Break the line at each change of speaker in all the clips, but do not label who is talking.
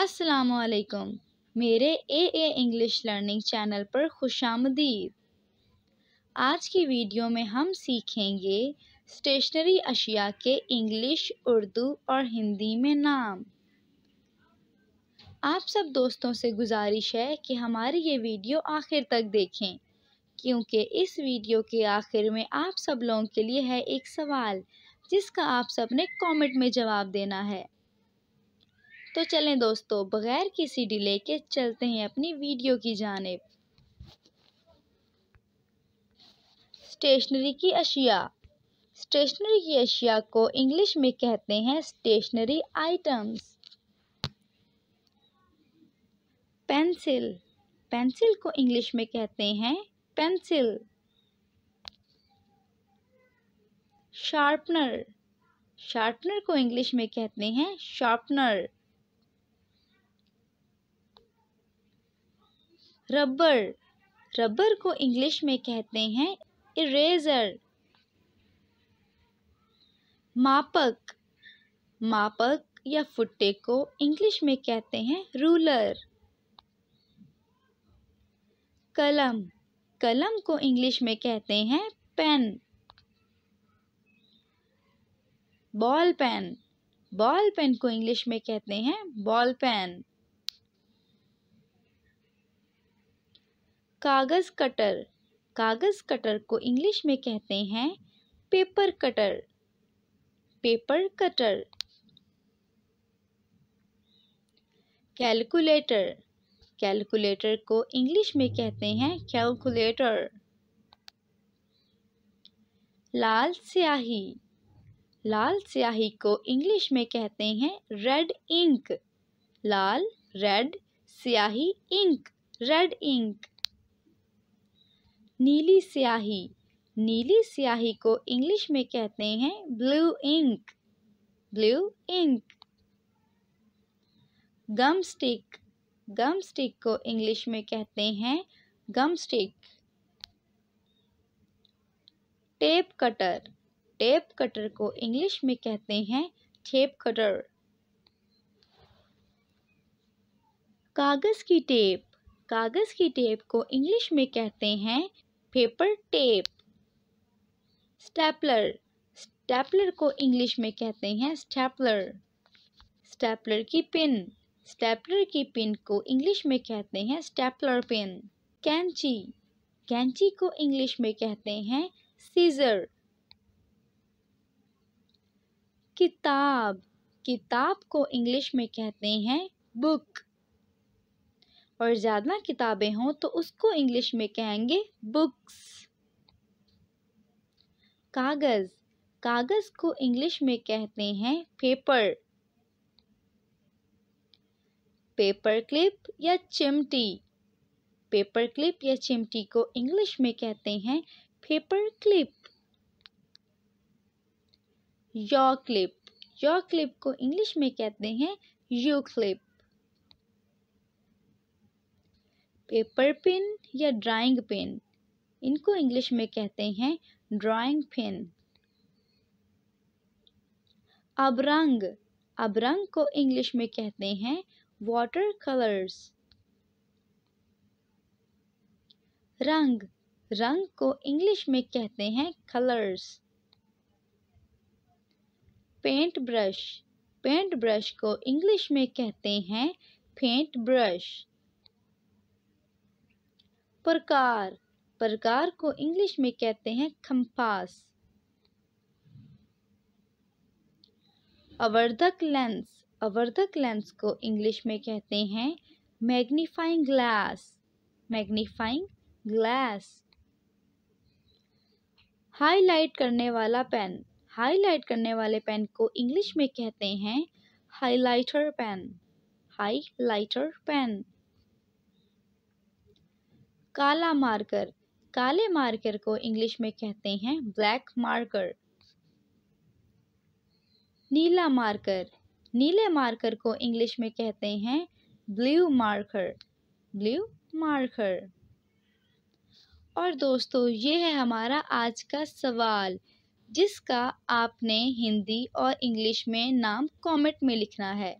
असलकम मेरे A A English learning channel पर खुश आज की वीडियो में हम सीखेंगे स्टेशनरी अशिया के इंग्लिश उर्दू और हिंदी में नाम आप सब दोस्तों से गुजारिश है कि हमारी ये वीडियो आखिर तक देखें क्योंकि इस वीडियो के आखिर में आप सब लोगों के लिए है एक सवाल जिसका आप सब ने कमेंट में जवाब देना है तो चलें दोस्तों बगैर किसी डिले के चलते हैं अपनी वीडियो की जानेब स्टेशनरी की अशिया स्टेशनरी की अशिया को इंग्लिश में कहते हैं स्टेशनरी आइटम्स पेंसिल पेंसिल को इंग्लिश में कहते हैं पेंसिल शार्पनर शार्पनर को इंग्लिश में कहते हैं शार्पनर रबर रबर को इंग्लिश में कहते हैं इरेजर मापक मापक या फुट्टे को इंग्लिश में कहते हैं रूलर कलम कलम को इंग्लिश में कहते हैं pen ball pen ball pen को इंग्लिश में कहते हैं बॉल पेन कागज़ कटर कागज़ कटर को इंग्लिश में कहते हैं paper cutter paper cutter calculator calculator को इंग्लिश में कहते हैं कैलकुलेटर लाल स्याही लाल स्याही को इंग्लिश में कहते हैं रेड इंक लाल रेड स्याही इंक रेड इंक नीली स्याही नीली स्याही को इंग्लिश में कहते हैं blue ink blue ink gum stick gum stick को इंग्लिश में कहते हैं gum stick tape cutter tape cutter को इंग्लिश में कहते हैं टेप कटर कागज़ की टेप कागज़ की टेप को इंग्लिश में कहते हैं पेपर टेप स्टेपलर स्टेपलर को इंग्लिश में कहते हैं स्टेपलर स्टेपलर की पिन स्टेपलर की पिन को इंग्लिश में कहते हैं स्टेपलर पिन कैंची कैंची को इंग्लिश में कहते हैं सीजर किताब किताब को इंग्लिश में कहते हैं बुक और ज़्यादा किताबें हों तो उसको इंग्लिश में कहेंगे बुक्स कागज़ कागज़ को इंग्लिश में कहते हैं पेपर पेपर क्लिप या चिमटी पेपर क्लिप या चिमटी को इंग्लिश में कहते हैं paper clip U clip U clip को इंग्लिश में कहते हैं यू क्लिप पेपर पिन या ड्राइंग पेन इनको इंग्लिश में कहते हैं ड्राइंग पेन अब रंग अब रंग को इंग्लिश में कहते हैं वाटर कलर्स रंग रंग को इंग्लिश में कहते हैं colours paint brush paint brush को इंग्लिश में कहते हैं पेंट ब्रश प्रकार प्रकार को इंग्लिश में कहते हैं खम्पास अवर्धक लेंस अवर्धक लेंस को इंग्लिश में कहते हैं magnifying glass magnifying glass highlight करने वाला पेन हाईलाइट करने वाले पेन को इंग्लिश में कहते हैं हाईलाइटर पेन हाईलाइटर पेन काला मार्कर काले मार्कर को इंग्लिश में कहते हैं ब्लैक मार्कर नीला मार्कर नीले मार्कर को इंग्लिश में कहते हैं ब्लू मार्कर ब्लू मार्कर और दोस्तों ये है हमारा आज का सवाल जिसका आपने हिंदी और इंग्लिश में नाम कमेंट में लिखना है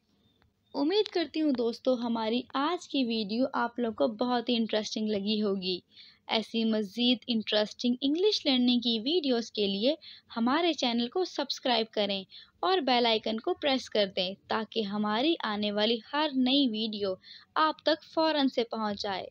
उम्मीद करती हूँ दोस्तों हमारी आज की वीडियो आप लोग को बहुत ही इंटरेस्टिंग लगी होगी ऐसी मज़ीद इंटरेस्टिंग इंग्लिश लर्निंग की वीडियोस के लिए हमारे चैनल को सब्सक्राइब करें और बेल आइकन को प्रेस कर दें ताकि हमारी आने वाली हर नई वीडियो आप तक फ़ौर से पहुंच जाए